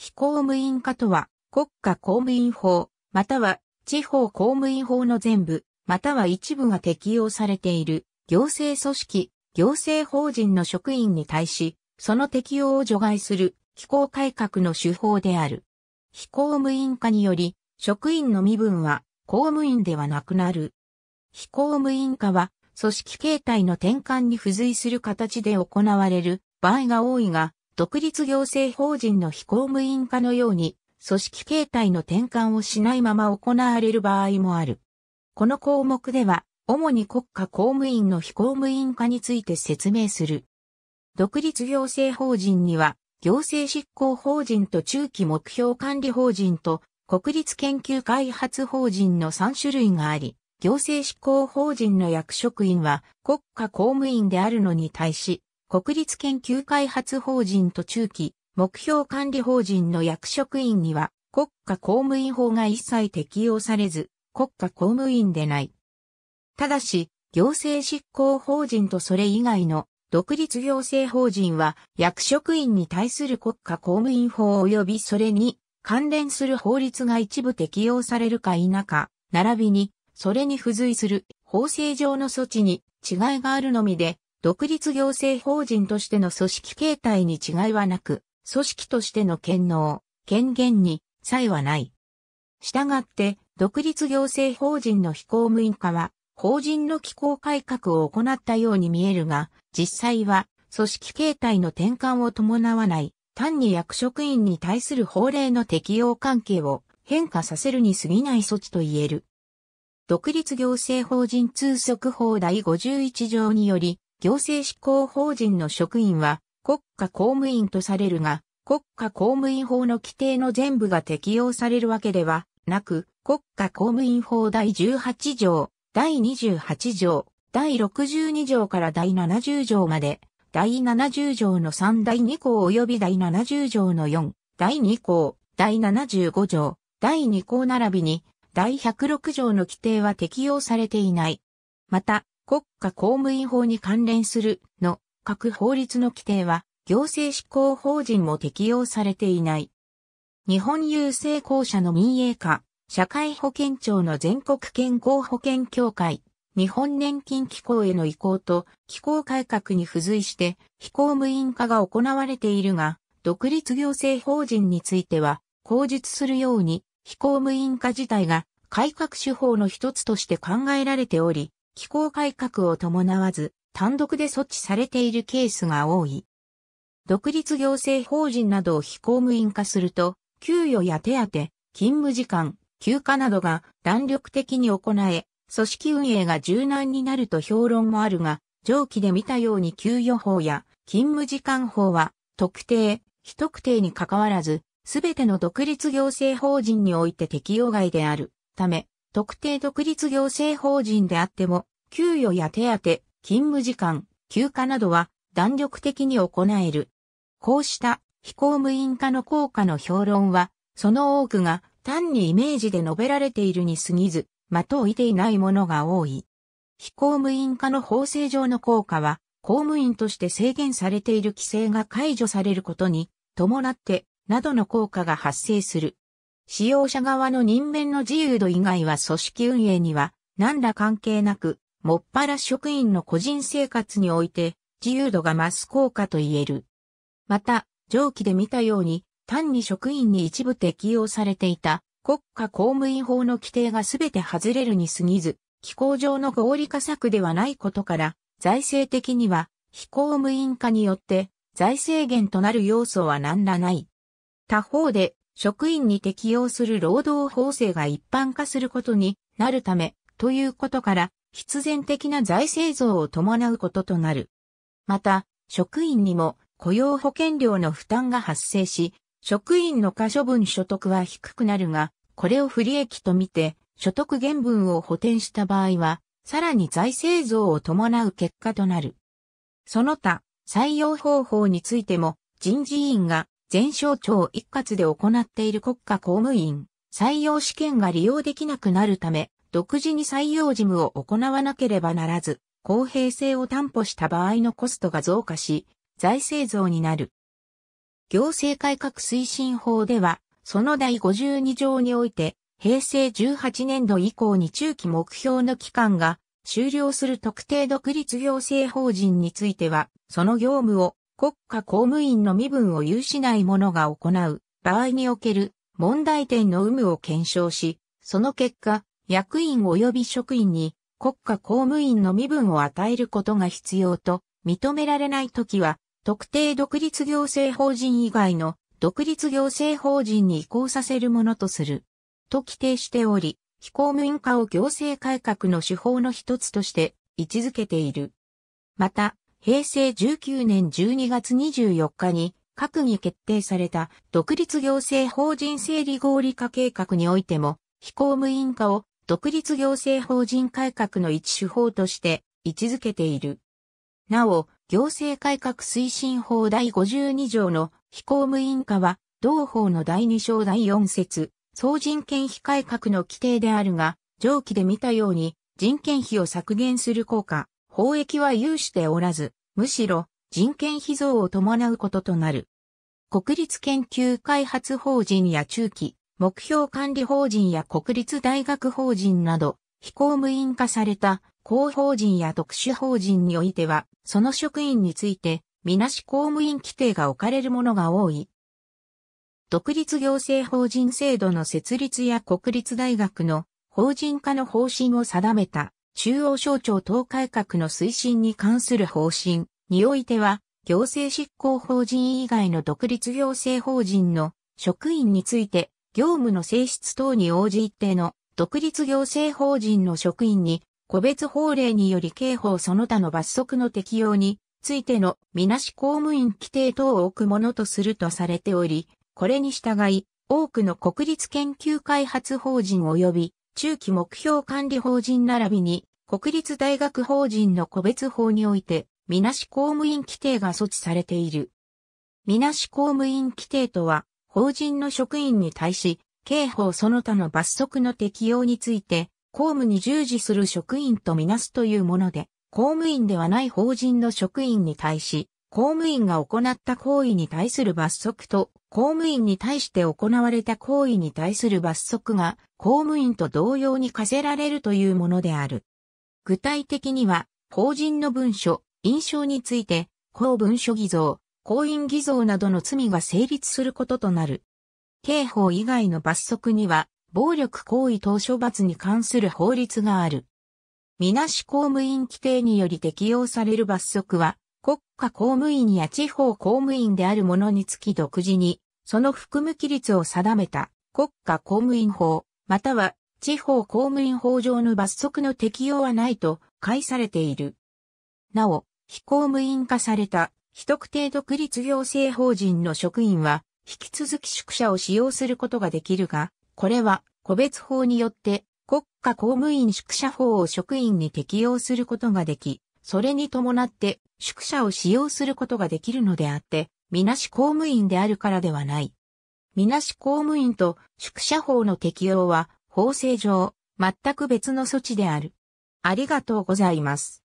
非公務員化とは、国家公務員法、または地方公務員法の全部、または一部が適用されている、行政組織、行政法人の職員に対し、その適用を除外する、機構改革の手法である。非公務員化により、職員の身分は公務員ではなくなる。非公務員化は、組織形態の転換に付随する形で行われる場合が多いが、独立行政法人の非公務員化のように、組織形態の転換をしないまま行われる場合もある。この項目では、主に国家公務員の非公務員化について説明する。独立行政法人には、行政執行法人と中期目標管理法人と国立研究開発法人の3種類があり、行政執行法人の役職員は国家公務員であるのに対し、国立研究開発法人と中期目標管理法人の役職員には国家公務員法が一切適用されず、国家公務員でない。ただし、行政執行法人とそれ以外の独立行政法人は役職員に対する国家公務員法及びそれに関連する法律が一部適用されるか否か、並びにそれに付随する法制上の措置に違いがあるのみで独立行政法人としての組織形態に違いはなく、組織としての権能、権限に差異はない。従って、独立行政法人の非公務員化は、法人の機構改革を行ったように見えるが、実際は組織形態の転換を伴わない、単に役職員に対する法令の適用関係を変化させるに過ぎない措置と言える。独立行政法人通則法第51条により、行政執行法人の職員は国家公務員とされるが、国家公務員法の規定の全部が適用されるわけではなく、国家公務員法第18条、第28条、第62条から第70条まで、第70条の3第2項及び第70条の4、第2項、第75条、第2項並びに、第106条の規定は適用されていない。また、国家公務員法に関連するの各法律の規定は行政執行法人も適用されていない。日本郵政公社の民営化、社会保険庁の全国健康保険協会、日本年金機構への移行と機構改革に付随して非公務員化が行われているが、独立行政法人については、口述するように非公務員化自体が改革手法の一つとして考えられており、気候改革を伴わず、単独で措置されているケースが多い。独立行政法人などを非公務員化すると、給与や手当、勤務時間、休暇などが弾力的に行え、組織運営が柔軟になると評論もあるが、上記で見たように給与法や勤務時間法は、特定、非特定に関わらず、すべての独立行政法人において適用外であるため、特定独立行政法人であっても、給与や手当、勤務時間、休暇などは弾力的に行える。こうした非公務員化の効果の評論は、その多くが単にイメージで述べられているに過ぎず、的を射ていないものが多い。非公務員化の法制上の効果は、公務員として制限されている規制が解除されることに伴って、などの効果が発生する。使用者側の人面の自由度以外は組織運営には何ら関係なく、もっぱら職員の個人生活において自由度が増す効果と言える。また、上記で見たように、単に職員に一部適用されていた国家公務員法の規定が全て外れるに過ぎず、機構上の合理化策ではないことから、財政的には非公務員化によって財政源となる要素は何らない。他方で、職員に適用する労働法制が一般化することになるため、ということから、必然的な財政増を伴うこととなる。また、職員にも雇用保険料の負担が発生し、職員の可処分所得は低くなるが、これを不利益とみて、所得減分を補填した場合は、さらに財政増を伴う結果となる。その他、採用方法についても、人事院が全省庁一括で行っている国家公務員、採用試験が利用できなくなるため、独自に採用事務を行わなければならず、公平性を担保した場合のコストが増加し、財政増になる。行政改革推進法では、その第52条において、平成18年度以降に中期目標の期間が終了する特定独立行政法人については、その業務を国家公務員の身分を有しない者が行う場合における問題点の有無を検証し、その結果、役員及び職員に国家公務員の身分を与えることが必要と認められないときは、特定独立行政法人以外の独立行政法人に移行させるものとする。と規定しており、非公務員化を行政改革の手法の一つとして位置づけている。また、平成19年12月24日に閣議決定された独立行政法人整理合理化計画においても非公務員化を独立行政法人改革の一手法として位置づけている。なお、行政改革推進法第52条の非公務員化は、同法の第2章第4節、総人件費改革の規定であるが、上記で見たように、人件費を削減する効果、法益は有しておらず、むしろ、人件費増を伴うこととなる。国立研究開発法人や中期、目標管理法人や国立大学法人など、非公務員化された公法人や特殊法人においては、その職員について、みなし公務員規定が置かれるものが多い。独立行政法人制度の設立や国立大学の法人化の方針を定めた中央省庁等改革の推進に関する方針においては、行政執行法人以外の独立行政法人の職員について業務の性質等に応じ一定の独立行政法人の職員に、個別法令により刑法その他の罰則の適用についてのみなし公務員規定等を置くものとするとされており、これに従い、多くの国立研究開発法人及び中期目標管理法人並びに国立大学法人の個別法において、みなし公務員規定が措置されている。みなし公務員規定とは、法人の職員に対し、刑法その他の罰則の適用について、公務に従事する職員とみなすというもので、公務員ではない法人の職員に対し、公務員が行った行為に対する罰則と、公務員に対して行われた行為に対する罰則が、公務員と同様に課せられるというものである。具体的には、法人の文書、印象について、公文書偽造、婚姻偽造などの罪が成立することとなる。刑法以外の罰則には、暴力行為等処罰に関する法律がある。みなし公務員規定により適用される罰則は、国家公務員や地方公務員である者につき独自に、その含む規律を定めた国家公務員法、または地方公務員法上の罰則の適用はないと解されている。なお、非公務員化された非特定独立行政法人の職員は、引き続き宿舎を使用することができるが、これは、個別法によって、国家公務員宿舎法を職員に適用することができ、それに伴って宿舎を使用することができるのであって、みなし公務員であるからではない。みなし公務員と宿舎法の適用は、法制上、全く別の措置である。ありがとうございます。